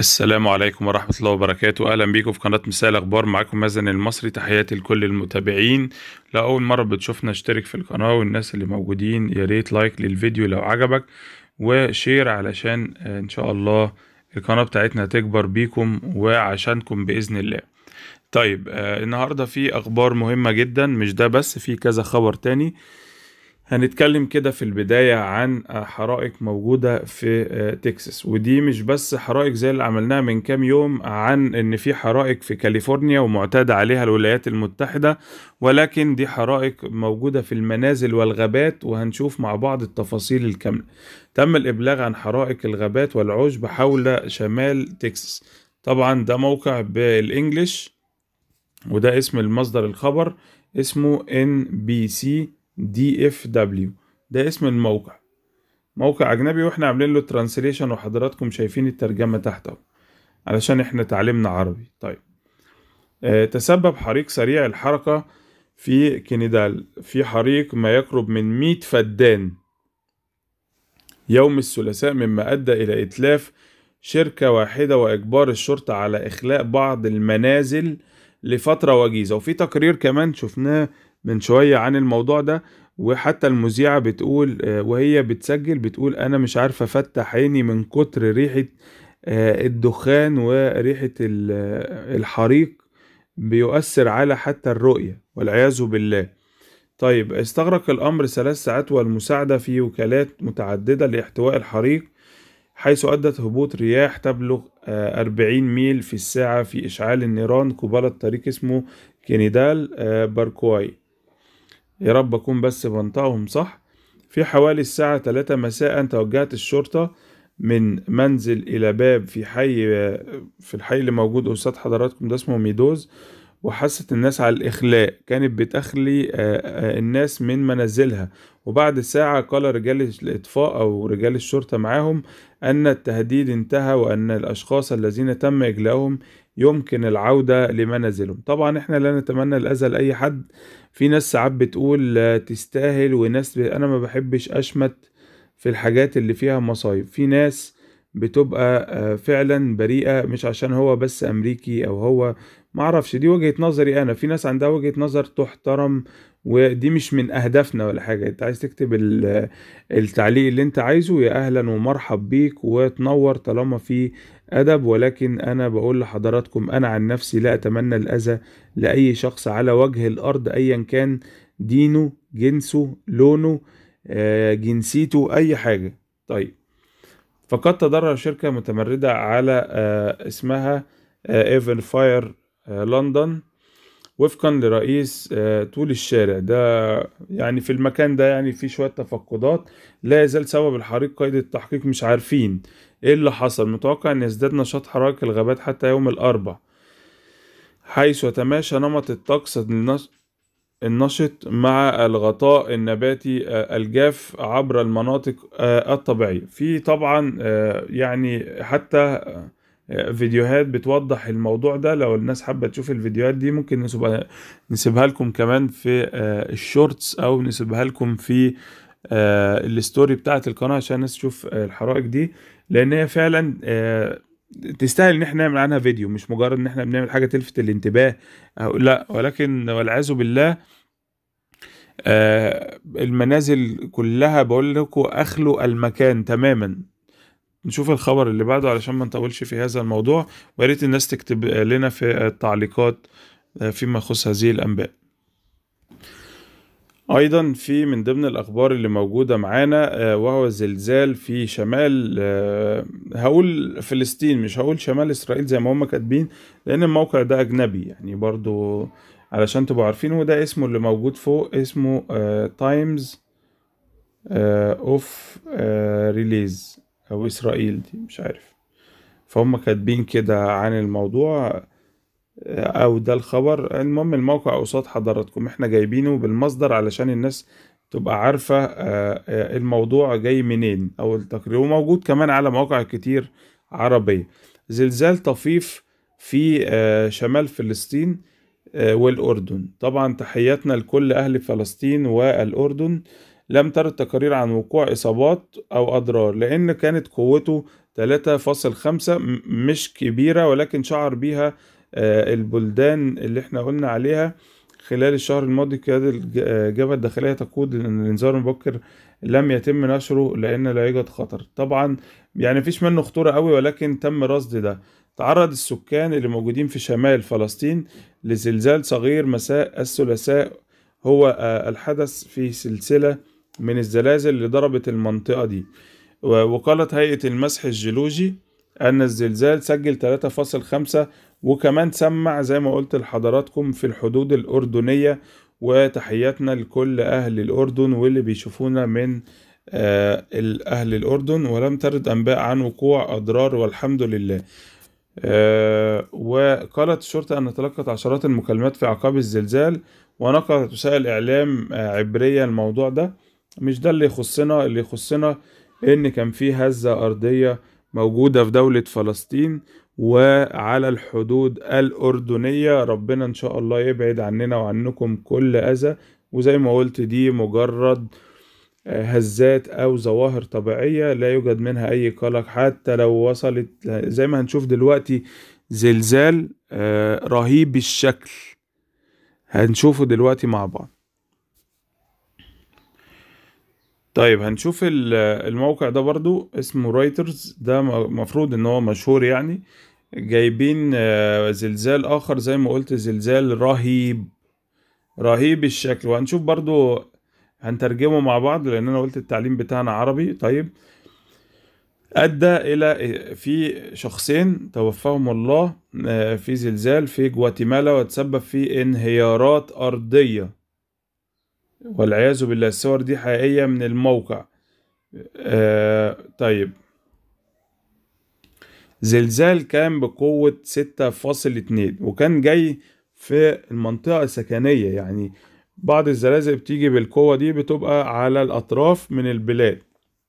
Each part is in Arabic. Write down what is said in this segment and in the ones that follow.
السلام عليكم ورحمة الله وبركاته أهلا بيكم في قناة مساء الأخبار معاكم مازن المصري تحياتي لكل المتابعين لو أول مرة بتشوفنا اشترك في القناة والناس اللي موجودين يا ريت لايك للفيديو لو عجبك وشير علشان آه، إن شاء الله القناة بتاعتنا تكبر بيكم وعشانكم بإذن الله طيب آه، النهاردة في أخبار مهمة جدا مش ده بس في كذا خبر تاني هنتكلم كده في البداية عن حرائق موجودة في آه، تكساس ودي مش بس حرائق زي اللي عملناها من كام يوم عن ان في حرائق في كاليفورنيا ومعتاد عليها الولايات المتحدة ولكن دي حرائق موجودة في المنازل والغابات وهنشوف مع بعض التفاصيل الكاملة تم الإبلاغ عن حرائق الغابات والعشب حول شمال تكساس طبعا ده موقع بالإنجليش وده اسم المصدر الخبر اسمه NBC دي اف دبليو ده اسم الموقع موقع اجنبي واحنا عاملين له ترانسليشن وحضراتكم شايفين الترجمه تحته علشان احنا تعلمنا عربي طيب آه تسبب حريق سريع الحركه في كنيدال في حريق ما يقرب من 100 فدان يوم الثلاثاء مما ادى الى اتلاف شركه واحده واجبار الشرطه على اخلاء بعض المنازل لفتره وجيزه وفي تقرير كمان شفناه من شوية عن الموضوع ده وحتى المذيعة بتقول آه، وهي بتسجل بتقول أنا مش عارفة أفتح عيني من كتر ريحة آه، الدخان وريحة آه، الحريق بيؤثر على حتى الرؤية والعياذ بالله طيب استغرق الأمر ثلاث ساعات والمساعدة في وكالات متعددة لإحتواء الحريق حيث أدت هبوط رياح تبلغ أربعين ميل في الساعة في إشعال النيران قبالة طريق اسمه كينيدال باركواي يا رب أكون بس بنطقهم صح في حوالي الساعة 3 مساء توجهت الشرطة من منزل إلى باب في حي في الحي اللي موجود قصاد حضراتكم ده اسمه ميدوز وحست الناس على الإخلاء كانت بتخلي آه، آه، الناس من منازلها وبعد ساعة قال رجال الإطفاء أو رجال الشرطة معاهم أن التهديد انتهى وأن الأشخاص الذين تم إجلاؤهم يمكن العودة لمنازلهم طبعا إحنا لا نتمنى الأذى لأي حد في ناس ساعات بتقول تستاهل وناس ب... انا ما بحبش اشمت في الحاجات اللي فيها مصايب في ناس بتبقى آه، فعلا بريئة مش عشان هو بس امريكي او هو معرفش دي وجهة نظري انا في ناس عندها وجهة نظر تحترم ودي مش من اهدافنا ولا حاجه انت عايز تكتب التعليق اللي انت عايزه يا اهلا ومرحب بيك وتنور طالما في ادب ولكن انا بقول لحضراتكم انا عن نفسي لا اتمنى الاذى لاي شخص على وجه الارض ايا كان دينه جنسه لونه آه، جنسيته اي حاجه طيب فقد تضرر شركه متمرده على آه، اسمها ايفن آه، فاير لندن وفقا لرئيس آه، طول الشارع ده يعني في المكان ده يعني في شوية تفقدات لا يزال سبب الحريق قيد التحقيق مش عارفين ايه اللي حصل متوقع ان يزداد نشاط حرائق الغابات حتى يوم الاربع حيث يتماشى نمط الطقس النشط مع الغطاء النباتي آه، الجاف عبر المناطق آه، الطبيعية في طبعا يعني حتى فيديوهات بتوضح الموضوع ده لو الناس حابة تشوف الفيديوهات دي ممكن نسيبها, نسيبها لكم كمان في آه، الشورتس او نسيبها لكم في آه، الستوري بتاعت القناة عشان الناس تشوف آه، الحرائق دي لان هي فعلا تستاهل ان احنا نعمل عنها فيديو مش مجرد ان احنا بنعمل حاجة تلفت الانتباه او لا ولكن والعياذ بالله المنازل كلها بقول لكم اخلوا المكان تماما نشوف الخبر اللي بعده علشان ما نطولش في هذا الموضوع وياريت الناس تكتب لنا في التعليقات آه، فيما يخص هذه الأنباء أيضا في من ضمن الأخبار اللي موجودة معانا آه، وهو زلزال في شمال آه، هقول فلسطين مش هقول شمال إسرائيل زي ما هم كاتبين لأن الموقع ده أجنبي يعني برضو علشان تبقوا عارفين وده اسمه اللي موجود فوق اسمه تايمز اوف ريليز او اسرائيل دي مش عارف فهم كاتبين كده عن الموضوع آه، او ده الخبر المهم الموقع قصاد حضراتكم احنا جايبينه بالمصدر علشان الناس تبقى عارفة آه، آه، الموضوع جاي منين او التقرير وموجود كمان على مواقع كتير عربية زلزال طفيف في شمال فلسطين والأردن طبعا تحياتنا لكل أهل فلسطين والأردن لم ترد تقارير عن وقوع إصابات أو أضرار لأن كانت قوته 3.5 مش كبيرة ولكن شعر بيها آه، البلدان اللي احنا قلنا عليها خلال الشهر الماضي كانت آه، الجبهة الداخلية تقود أن الإنذار المبكر لم يتم نشره لأن لا يوجد خطر طبعا يعني فيش منه خطورة قوي ولكن تم رصد ده تعرض السكان اللي موجودين في شمال فلسطين لزلزال صغير مساء الثلاثاء هو آه، الحدث في سلسلة من الزلازل اللي ضربت المنطقة دي وقالت هيئة المسح الجيولوجي أن الزلزال سجل 3.5 وكمان سمع زي ما قلت لحضراتكم في الحدود الأردنية وتحياتنا لكل أهل الأردن واللي بيشوفونا من آه، أهل الأردن ولم ترد أنباء عن وقوع أضرار والحمد لله آه، وقالت الشرطة أن تلقت عشرات المكالمات في أعقاب الزلزال ونقلت وسائل إعلام آه، عبرية الموضوع ده مش ده اللي يخصنا اللي يخصنا ان كان في هزة ارضية موجودة في دولة فلسطين وعلى الحدود الأردنية ربنا إن شاء الله يبعد عننا وعنكم كل أذى وزي ما قلت دي مجرد آه، هزات أو ظواهر طبيعية لا يوجد منها أي قلق حتى لو وصلت زي ما هنشوف دلوقتي زلزال آه، رهيب الشكل هنشوفه دلوقتي مع بعض طيب هنشوف الموقع ده برضو اسمه رايترز ده مفروض ان هو مشهور يعني جايبين آه، زلزال اخر زي ما قلت زلزال رهيب رهيب الشكل وهنشوف برضو هنترجمه مع بعض لان انا قلت التعليم بتاعنا عربي طيب ادى الى آه، في شخصين توفاهم الله آه، في زلزال في جواتيمالا وتسبب في انهيارات ارضيه والعياذ بالله الصور دي حقيقية من الموقع آه طيب زلزال كان بقوة ستة فاصل اتنين وكان جاي في المنطقة السكنية يعني بعض الزلازل بتيجي بالقوة دي بتبقى على الأطراف من البلاد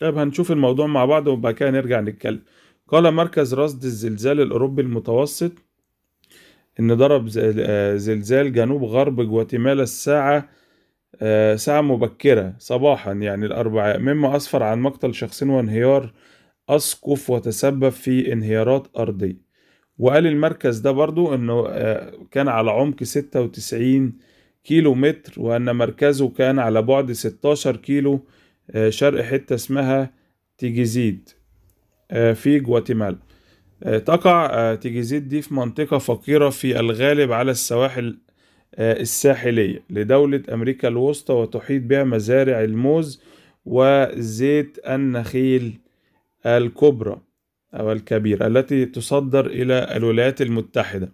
طيب هنشوف الموضوع مع بعض وبعد كده نرجع نتكلم قال مركز رصد الزلزال الأوروبي المتوسط إن ضرب آه، زلزال جنوب غرب جواتيمالا الساعة آه، ساعة مبكرة صباحا يعني الأربعاء مما أسفر عن مقتل شخصين وانهيار أسقف وتسبب في انهيارات أرضية وقال المركز ده برضو أنه آه، كان على عمق 96 كيلو متر وأن مركزه كان على بعد 16 كيلو آه، شرق حتة اسمها تيجيزيد في جواتيمالا تقع تيجيزيد دي في منطقة فقيرة في الغالب على السواحل آه، الساحلية لدولة أمريكا الوسطى وتحيط بها مزارع الموز وزيت النخيل الكبرى أو الكبيرة التي تصدر إلى الولايات المتحدة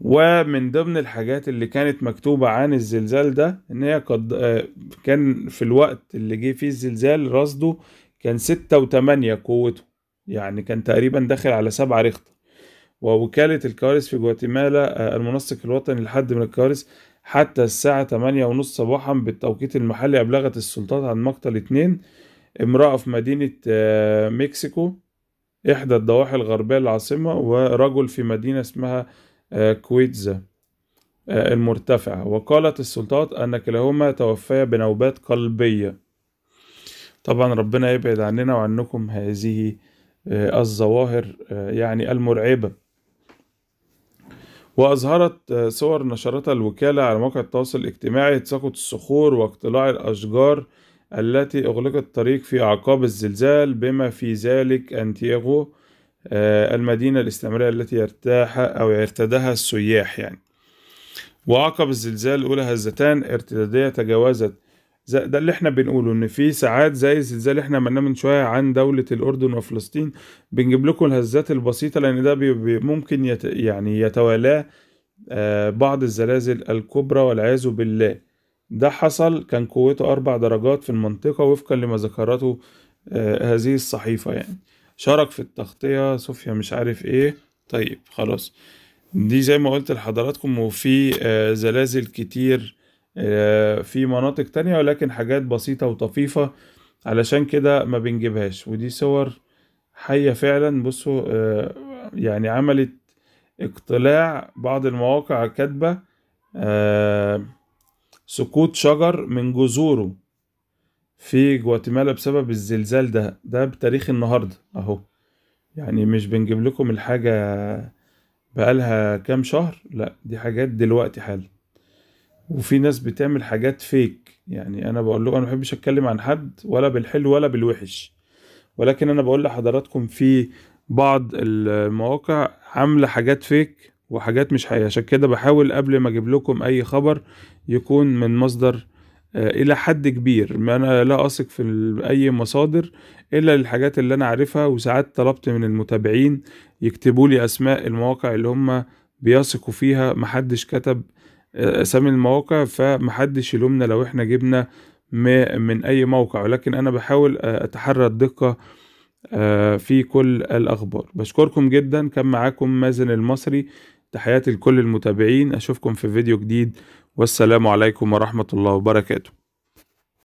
ومن ضمن الحاجات اللي كانت مكتوبة عن الزلزال ده إن هي قد آه، كان في الوقت اللي جه فيه الزلزال رصده كان ستة وتمانية قوته يعني كان تقريبا داخل على سبعة ريختر ووكالة الكوارث في جواتيمالا آه، المنسق الوطني للحد من الكوارث حتى الساعة 8:30 صباحا بالتوقيت المحلي أبلغت السلطات عن مقتل اتنين امرأة في مدينة آه، مكسيكو إحدى الضواحي الغربية للعاصمة ورجل في مدينة اسمها آه، كويتزا المرتفعة وقالت السلطات أن كلاهما توفيا بنوبات قلبية طبعا ربنا يبعد عننا وعنكم هذه الظواهر يعني المرعبة وأظهرت آه، صور نشرتها الوكالة على مواقع التواصل الاجتماعي تساقط الصخور واقتلاع الأشجار التي أغلقت الطريق في أعقاب الزلزال بما في ذلك أنتياغو آه، المدينة الاستعمارية التي يرتاح أو يرتدها السياح يعني وعقب الزلزال الأولى هزتان ارتدادية تجاوزت ده اللي احنا بنقوله ان في ساعات زي الزلزال احنا عملناه من شويه عن دوله الاردن وفلسطين بنجيب لكم الهزات البسيطه لان ده بي بي ممكن يت يعني يتوالاه آه بعض الزلازل الكبرى والعياذ بالله ده حصل كان قوته أربع درجات في المنطقة وفقا لما ذكرته آه هذه الصحيفة يعني شارك في التغطية صوفيا مش عارف ايه طيب خلاص دي زي ما قلت لحضراتكم وفي آه زلازل كتير آه، في مناطق تانية ولكن حاجات بسيطة وطفيفة علشان كده ما بنجيبهاش ودي صور حية فعلا بصوا آه، يعني عملت اقتلاع بعض المواقع كاتبة آه، سقوط شجر من جذوره في جواتيمالا بسبب الزلزال ده ده بتاريخ النهاردة اهو يعني مش بنجيب لكم الحاجة بقالها كام شهر لا دي حاجات دلوقتي حالا وفي ناس بتعمل حاجات فيك يعني انا بقول له انا ما بحبش اتكلم عن حد ولا بالحلو ولا بالوحش ولكن انا بقول لحضراتكم في بعض المواقع عامله حاجات فيك وحاجات مش حقيقيه عشان كده بحاول قبل ما اجيب لكم اي خبر يكون من مصدر آه، الى حد كبير ما انا لا اثق في اي مصادر الا الحاجات اللي انا عارفها وساعات طلبت من المتابعين يكتبوا لي اسماء المواقع اللي هم بيثقوا فيها محدش كتب اسامي المواقع فمحدش يلومنا لو احنا جبنا من اي موقع ولكن انا بحاول آه، اتحرى الدقه آه، في كل الاخبار بشكركم جدا كان معاكم مازن المصري تحياتي لكل المتابعين اشوفكم في فيديو جديد والسلام عليكم ورحمه الله وبركاته